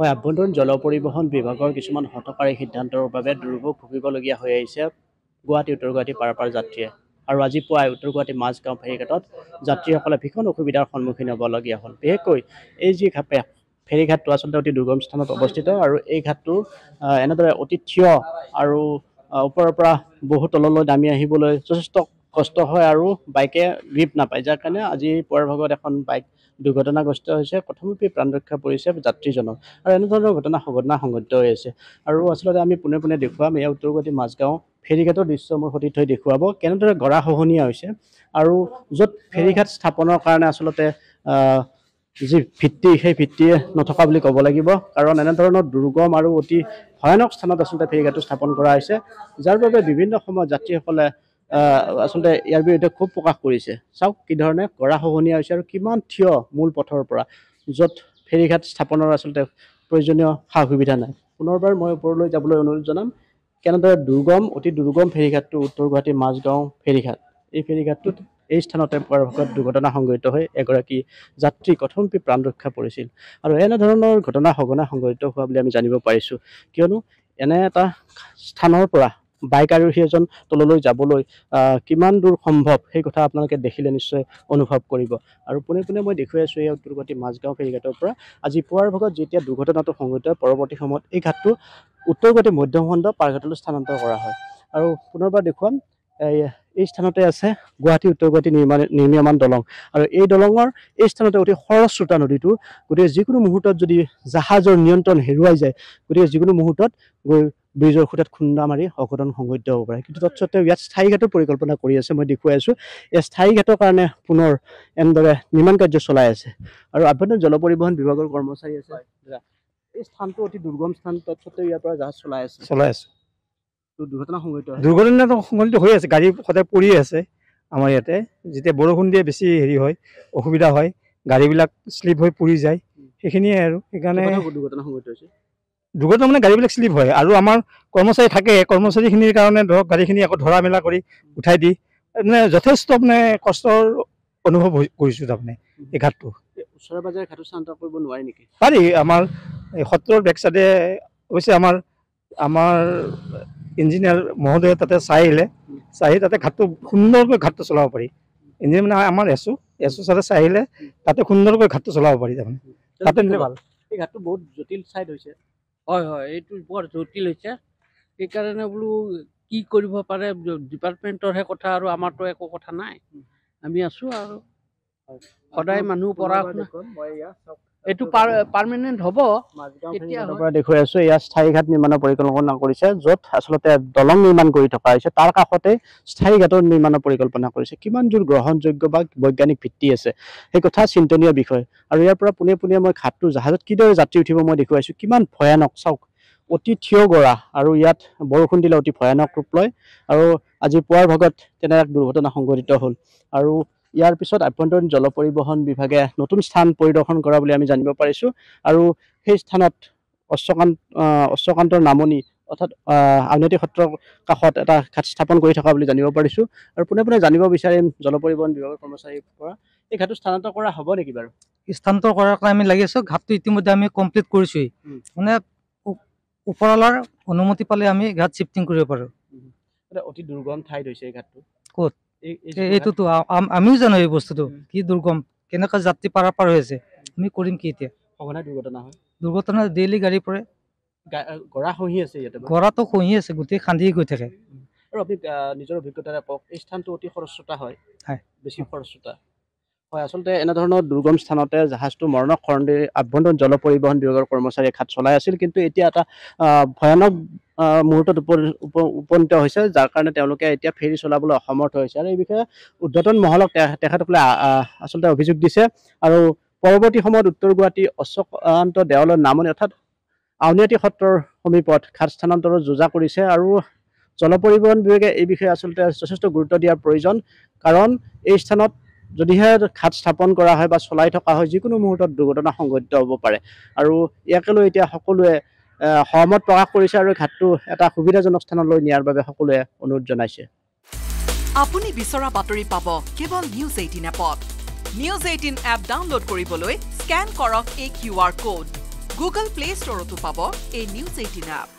হয় আভ্যন্তৰীণ জল পৰিবহণ বিভাগৰ কিছুমান হতকাৰী সিদ্ধান্তৰ বাবে দুৰ্ভোগ ভুগিবলগীয়া হৈ আহিছে গুৱাহাটী উত্তৰ গুৱাহাটী পাৰপাৰ যাত্ৰীয়ে আৰু আজি পুৱাই উত্তৰ গুৱাহাটী মাজগাঁও ফেৰীঘাটত যাত্ৰীসকলে ভীষণ অসুবিধাৰ সন্মুখীন হ'বলগীয়া হ'ল বিশেষকৈ এই যি ঘাপে ফেৰীঘাটটো আচলতে অতি দুৰ্গম স্থানত অৱস্থিত আৰু এই ঘাটটো এনেদৰে অতি থিয় আৰু ওপৰৰ পৰা বহু তললৈ নামি আহিবলৈ যথেষ্ট কষ্ট হয় আৰু বাইকে গ্ৰীপ নাপায় যাৰ কাৰণে আজি পুৱাৰ ভাগত এখন বাইক দুৰ্ঘটনাগ্ৰস্ত হৈছে প্ৰথমতে প্ৰাণ ৰক্ষা পৰিছে যাত্ৰীজনক আৰু এনেধৰণৰ ঘটনা ঘটনা সংঘটিত হৈ আছে আৰু আচলতে আমি পোনে পোনে দেখুৱাম এয়া উত্তৰ উত্তৰগতি মাজগাঁও ফেৰীঘাটৰ দৃশ্য মোৰ সঠিক থৈ দেখুৱাব কেনেদৰে গৰা শহনীয়া হৈছে আৰু য'ত ফেৰীঘাট স্থাপনৰ কাৰণে আচলতে যি ভিত্তি সেই ভিত্তিয়ে নথকা বুলি ক'ব লাগিব কাৰণ এনেধৰণৰ দুৰ্গম আৰু অতি ভয়ানক স্থানত আচলতে ফেৰীঘাটটো স্থাপন কৰা হৈছে যাৰ বাবে বিভিন্ন সময়ত যাত্ৰীসকলে আচলতে ইয়াৰ বিৰুদ্ধে ক্ষোভ প্ৰকাশ কৰিছে চাওক কি ধৰণে গৰা সহনীয়া হৈছে আৰু কিমান থিয় মূল পথৰ পৰা য'ত ফেৰীঘাট স্থাপনৰ আচলতে প্ৰয়োজনীয় সা সুবিধা নাই পুনৰবাৰ মই ওপৰলৈ যাবলৈ অনুৰোধ জনাম কেনেদৰে দুৰ্গম অতি দুৰ্গম ফেৰীঘাটটো উত্তৰ গুৱাহাটীৰ মাজগাঁও ফেৰীঘাট এই ফেৰীঘাটটোত এই স্থানতে পোৱাৰ ভাগত দুৰ্ঘটনা সংঘটিত হৈ এগৰাকী যাত্ৰী কথমপি প্ৰাণ ৰক্ষা পৰিছিল আৰু এনেধৰণৰ ঘটনা সঘনাই সংঘটিত হোৱা বুলি আমি জানিব পাৰিছোঁ কিয়নো এনে এটা স্থানৰ পৰা বাইক আৰোহী এজন তললৈ যাবলৈ কিমান দূৰ সম্ভৱ সেই কথা আপোনালোকে দেখিলে নিশ্চয় অনুভৱ কৰিব আৰু পোনে পোনে মই দেখুৱাই আছোঁ এই গুৱাহাটী মাজগাঁও ফেৰীঘাটৰ পৰা আজি পুৱাৰ ভাগত যেতিয়া দুৰ্ঘটনাটো সংঘটিত হয় পৰৱৰ্তী সময়ত এই ঘাটটো উত্তৰ উত্তৰগতি মধ্যমখণ্ড পাৰঘাটলৈ স্থানান্তৰ কৰা হয় আৰু পুনৰবাৰ দেখুৱাম এই স্থানতে আছে গুৱাহাটী উত্তৰ গুৱাহাটী নিৰ্মাণ নিৰ্মীয়মান দলং আৰু এই দলঙৰ এই স্থানতে অতি সৰস্ৰোতা নদীটো গতিকে যিকোনো মুহূৰ্তত যদি জাহাজৰ নিয়ন্ত্ৰণ হেৰুৱাই যায় গতিকে যিকোনো মুহূৰ্তত গৈ ব্ৰিজৰ সোঁতত খুন্দা মাৰি অঘটন সংঘটিত হ'ব পাৰে কিন্তু তৎসত্তেও ইয়াত স্থায়ী ঘাটৰ পৰিকল্পনা কৰি আছে মই দেখুৱাইছোঁ এই স্থায়ী ঘাটৰ কাৰণে পুনৰ এনেদৰে নিৰ্মাণ কাৰ্য চলাই আছে আৰু আভ্যন্তৰীণ জল পৰিবহণ বিভাগৰ কৰ্মচাৰী আছে এই স্থানটো অতি দুৰ্গম স্থান তৎসত্তেও ইয়াৰ পৰা জাহাজ চলাই আছে চলাই আছে দুৰ্ঘটনা দুৰ্ঘটনা সংঘটিত হৈ আছে গাড়ী সদায় পৰি আছে আমাৰ ইয়াতে যেতিয়া বৰষুণ দিয়ে বেছি হেৰি হয় অসুবিধা হয় গাড়ীবিলাক শ্লিপ হৈ পৰি যায় সেইখিনিয়ে আৰু সেইকাৰণে দুৰ্ঘটনা সংঘটিত হৈছে যুগতো মানে গাড়ীবিলাক শ্লিপ হয় আৰু আমাৰ কৰ্মচাৰী থাকে কৰ্মচাৰীখিনিৰ কাৰণে ধৰক গাড়ীখিনি আকৌ ধৰা মেলা কৰি উঠাই দি মানে যথেষ্ট মানে কষ্টৰ অনুভৱ কৰিছোঁ তাৰমানে এই ঘাটটো ওচৰে পাজৰে ঘাটো শান্ত কৰিব নোৱাৰে নেকি পাৰি আমাৰ সত্ৰৰ বেক চাইডে অৱশ্যে আমাৰ আমাৰ ইঞ্জিনিয়াৰ মহোদয়ে তাতে চাইলে চাই তাতে ঘাটটো সুন্দৰকৈ ঘাটটো চলাব পাৰি ইঞ্জিনিয়াৰ মানে আমাৰ এছু এছু চাৰে চাইলে তাতে সুন্দৰকৈ ঘাটটো চলাব পাৰি তাৰমানে তাতে ভাল এই ঘাটটো বহুত জটিল চাইড হৈছে হয় হয় এইটো বৰ জটিল হৈছে সেইকাৰণে বোলো কি কৰিব পাৰে ডিপাৰ্টমেণ্টৰহে কথা আৰু আমাৰতো একো কথা নাই আমি আছোঁ আৰু সদায় মানুহ পৰা এইটো পাৰ্মানেণ্ট হ'ব দেখুৱাই আছো ইয়াত স্থায়ী ঘাট নিৰ্মাণৰ পৰিকল্পনা কৰিছে য'ত আচলতে দলং নিৰ্মাণ কৰি থকা হৈছে তাৰ কাষতে স্থায়ী ঘাটৰ নিৰ্মাণৰ পৰিকল্পনা কৰিছে কিমান যোৰ গ্ৰহণযোগ্য বা বৈজ্ঞানিক ভিত্তি আছে সেই কথা চিন্তনীয় বিষয় আৰু ইয়াৰ পৰা পোনে পোনে মই ঘাটটো জাহাজত কিদৰে যাত্ৰী উঠিব মই দেখুৱাইছো কিমান ভয়ানক চাওক অতি থিয় গৰা আৰু ইয়াত বৰষুণ দিলে অতি ভয়ানক ৰূপ লয় আৰু আজি পুৱাৰ ভাগত তেনে এক দুৰ্ঘটনা সংঘটিত হ'ল আৰু ইয়াৰ পিছত আভ্যন্তৰীণ জল পৰিবহণ বিভাগে নতুন স্থান পৰিদৰ্শন কৰা বুলি আমি জানিব পাৰিছোঁ আৰু সেই স্থানত অশ্বকান্ত অশ্বকান্তৰ নামনি অৰ্থাৎ আউনীআটী সত্ৰৰ কাষত এটা ঘাট স্থাপন কৰি থকা বুলি জানিব পাৰিছোঁ আৰু পোনে পোনে জানিব বিচাৰিম জল পৰিবহণ বিভাগৰ কৰ্মচাৰীৰ পৰা এই ঘাটটো স্থানান্তৰ কৰা হ'ব নেকি বাৰু স্থানান্তৰ কৰাৰ কাৰণে আমি লাগি আছো ঘাটটো ইতিমধ্যে আমি কমপ্লিট কৰিছোঁ মানে ওপৰৱালাৰ অনুমতি পালে আমি ঘাট শ্বিফটিং কৰিব পাৰোঁ অতি দুৰ্গম ঠাইত হৈছে এই ঘাটটো ক'ত এইটোতো আমিও জানো এই বস্তুটো কি দুৰ্গম কেনেকৈ যাত্ৰী পাৰ হৈ আছে আমি কৰিম কি এতিয়া দুৰ্ঘটনা ডেইলি গাড়ী পৰে গৰাটো খহি আছে গোটেই খান্দি গৈ থাকে এনেধৰণৰ দুৰ্গম স্থানতে জাহাজটো মৰণক আভ্যন্তৰীণ জল পৰিবহণ বিভাগৰ কৰ্মচাৰীয়ে খাত চলাই আছিল কিন্তু এতিয়া এটা ভয়ানক মুহূৰ্তত উপনীত হৈছে যাৰ কাৰণে তেওঁলোকে এতিয়া ফেৰী চলাবলৈ অসমৰ্থ হৈছে আৰু এই বিষয়ে উদ্ধতন মহলক তেখেতসকলে আচলতে অভিযোগ দিছে আৰু পৰৱৰ্তী সময়ত উত্তৰ গুৱাহাটী অশোকান্ত দেৱালয়ৰ নামনি অৰ্থাৎ আউনীআটী সত্ৰৰ সমীপত ঘাট স্থানান্তৰৰ যোজা কৰিছে আৰু জল পৰিবহণ বিভাগে এই বিষয়ে আচলতে যথেষ্ট গুৰুত্ব দিয়াৰ প্ৰয়োজন কাৰণ এই স্থানত যদিহে ঘাট স্থাপন কৰা হয় বা চলাই থকা হয় যিকোনো মুহূৰ্তত দুৰ্ঘটনা সংঘটিত হ'ব পাৰে আৰু ইয়াকে লৈ এতিয়া সকলোৱে সহমত প্ৰকাশ কৰিছে আৰু ঘাটটো এটা সুবিধাজনক স্থানলৈ নিয়াৰ বাবে সকলোৱে অনুৰোধ জনাইছে আপুনি বিচৰা বাতৰি পাব কেৱল নিউজ এইটিন এপত নিউজ এইটিন এপ ডাউনলোড কৰিবলৈ স্কেন কৰক এই Q R code Google play ষ্টৰতো পাব এই নিউজ এইটিন এপ